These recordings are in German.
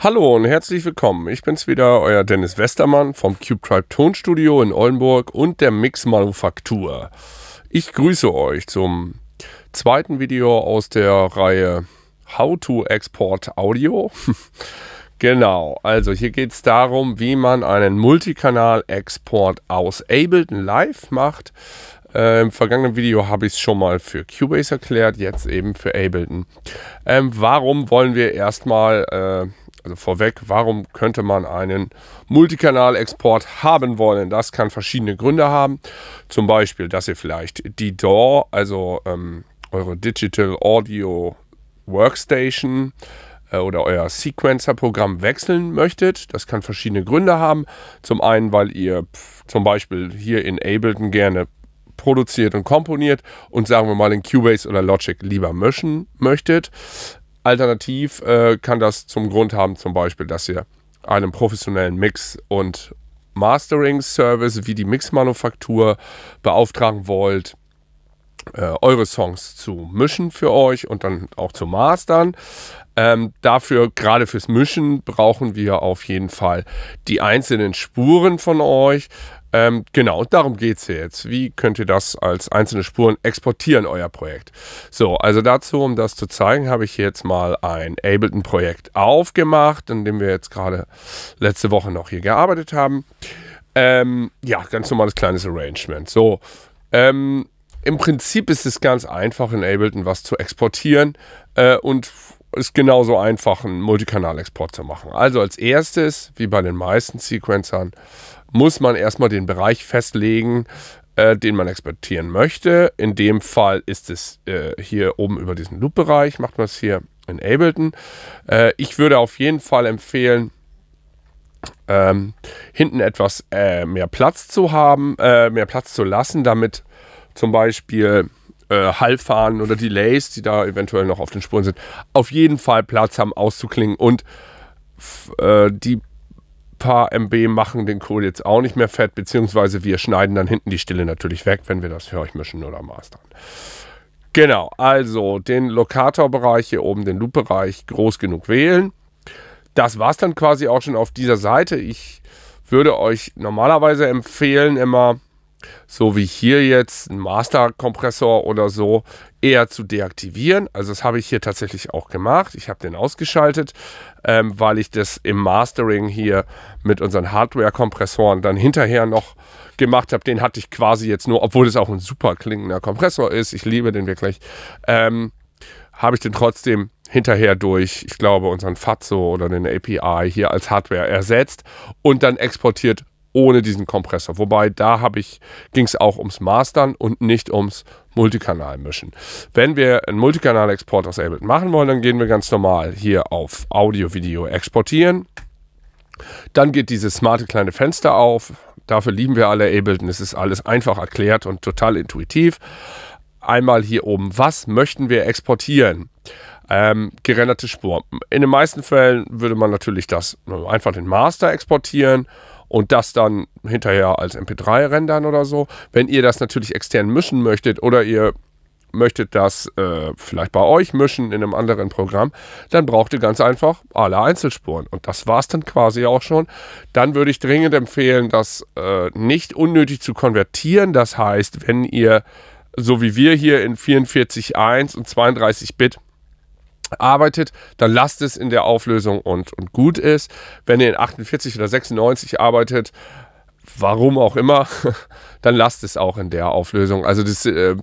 Hallo und herzlich willkommen. Ich bin's wieder, euer Dennis Westermann vom Cube Tribe Tonstudio in Oldenburg und der Mix Manufaktur. Ich grüße euch zum zweiten Video aus der Reihe How to Export Audio. genau, also hier geht es darum, wie man einen Multikanal-Export aus Ableton Live macht. Äh, Im vergangenen Video habe ich es schon mal für Cubase erklärt, jetzt eben für Ableton. Ähm, warum wollen wir erstmal äh, also vorweg, warum könnte man einen Multikanal-Export haben wollen? Das kann verschiedene Gründe haben. Zum Beispiel, dass ihr vielleicht die DAW, also ähm, eure Digital Audio Workstation äh, oder euer Sequencer-Programm wechseln möchtet. Das kann verschiedene Gründe haben. Zum einen, weil ihr pf, zum Beispiel hier in Ableton gerne produziert und komponiert und sagen wir mal in Cubase oder Logic lieber mischen möchtet. Alternativ äh, kann das zum Grund haben, zum Beispiel, dass ihr einen professionellen Mix- und Mastering-Service wie die Mixmanufaktur beauftragen wollt, äh, eure Songs zu mischen für euch und dann auch zu mastern. Ähm, dafür, gerade fürs Mischen, brauchen wir auf jeden Fall die einzelnen Spuren von euch. Ähm, genau, darum geht es hier jetzt. Wie könnt ihr das als einzelne Spuren exportieren, euer Projekt? So, also dazu, um das zu zeigen, habe ich jetzt mal ein Ableton-Projekt aufgemacht, an dem wir jetzt gerade letzte Woche noch hier gearbeitet haben. Ähm, ja, ganz normales kleines Arrangement. So, ähm, im Prinzip ist es ganz einfach in Ableton was zu exportieren äh, und ist genauso einfach, einen Multikanal-Export zu machen. Also als erstes, wie bei den meisten Sequencern, muss man erstmal den Bereich festlegen, äh, den man exportieren möchte. In dem Fall ist es äh, hier oben über diesen Loop-Bereich, macht man es hier in Ableton. Äh, ich würde auf jeden Fall empfehlen, ähm, hinten etwas äh, mehr Platz zu haben, äh, mehr Platz zu lassen, damit zum Beispiel äh, Hallfahren oder Delays, die da eventuell noch auf den Spuren sind, auf jeden Fall Platz haben auszuklingen und äh, die paar MB machen den Code jetzt auch nicht mehr fett, beziehungsweise wir schneiden dann hinten die Stille natürlich weg, wenn wir das für euch mischen oder mastern. Genau, also den Lokatorbereich hier oben, den Loop-Bereich groß genug wählen. Das war es dann quasi auch schon auf dieser Seite. Ich würde euch normalerweise empfehlen, immer so wie hier jetzt ein Master-Kompressor oder so, eher zu deaktivieren. Also das habe ich hier tatsächlich auch gemacht. Ich habe den ausgeschaltet, ähm, weil ich das im Mastering hier mit unseren Hardware-Kompressoren dann hinterher noch gemacht habe. Den hatte ich quasi jetzt nur, obwohl es auch ein super klingender Kompressor ist. Ich liebe den wirklich. Ähm, habe ich den trotzdem hinterher durch, ich glaube, unseren Fazzo oder den API hier als Hardware ersetzt und dann exportiert ohne diesen Kompressor. Wobei da habe ich ging es auch ums Mastern und nicht ums Multikanal-Mischen. Wenn wir einen Multikanal-Export aus Ableton machen wollen, dann gehen wir ganz normal hier auf Audio-Video exportieren. Dann geht dieses smarte kleine Fenster auf. Dafür lieben wir alle Ableton. Es ist alles einfach erklärt und total intuitiv. Einmal hier oben, was möchten wir exportieren? Ähm, gerenderte Spur. In den meisten Fällen würde man natürlich das äh, einfach den Master exportieren und das dann hinterher als MP3 rendern oder so. Wenn ihr das natürlich extern mischen möchtet oder ihr möchtet das äh, vielleicht bei euch mischen in einem anderen Programm, dann braucht ihr ganz einfach alle Einzelspuren. Und das war es dann quasi auch schon. Dann würde ich dringend empfehlen, das äh, nicht unnötig zu konvertieren. Das heißt, wenn ihr, so wie wir hier in 44.1 und 32 Bit, arbeitet, dann lasst es in der Auflösung und, und gut ist. Wenn ihr in 48 oder 96 arbeitet, warum auch immer, dann lasst es auch in der Auflösung. Also das äh,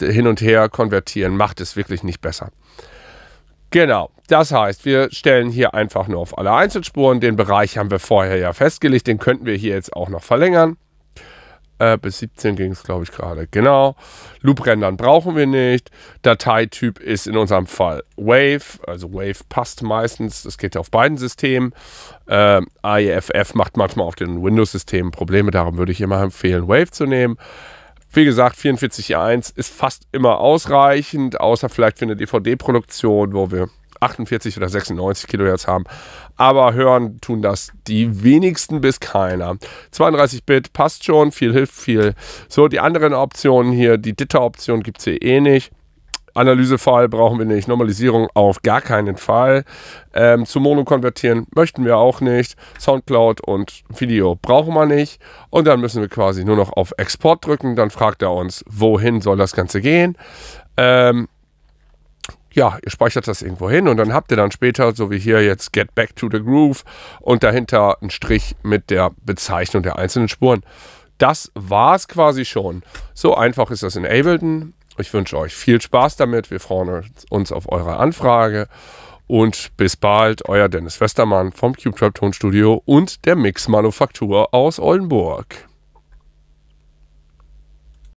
hin und her konvertieren macht es wirklich nicht besser. Genau, das heißt, wir stellen hier einfach nur auf alle Einzelspuren. Den Bereich haben wir vorher ja festgelegt, den könnten wir hier jetzt auch noch verlängern. Äh, bis 17 ging es, glaube ich, gerade. Genau. Loop-Rendern brauchen wir nicht. Dateityp ist in unserem Fall Wave. Also Wave passt meistens. Das geht ja auf beiden Systemen. Äh, IFF e macht manchmal auf den Windows-Systemen Probleme. Darum würde ich immer empfehlen, Wave zu nehmen. Wie gesagt, 44.1 e ist fast immer ausreichend, außer vielleicht für eine DVD-Produktion, wo wir 48 oder 96 Kilohertz haben. Aber hören tun das die wenigsten bis keiner. 32-Bit passt schon, viel hilft viel. So, die anderen Optionen hier, die ditter option gibt es hier eh nicht. Analysefall brauchen wir nicht. Normalisierung auf gar keinen Fall. Ähm, zu Mono konvertieren möchten wir auch nicht. Soundcloud und Video brauchen wir nicht. Und dann müssen wir quasi nur noch auf Export drücken. Dann fragt er uns, wohin soll das Ganze gehen. Ähm, ja, ihr speichert das irgendwo hin und dann habt ihr dann später, so wie hier jetzt Get Back to the Groove und dahinter einen Strich mit der Bezeichnung der einzelnen Spuren. Das war es quasi schon. So einfach ist das in Ableton. Ich wünsche euch viel Spaß damit. Wir freuen uns auf eure Anfrage. Und bis bald, euer Dennis Westermann vom Cube Trap Tonstudio und der Mix Manufaktur aus Oldenburg.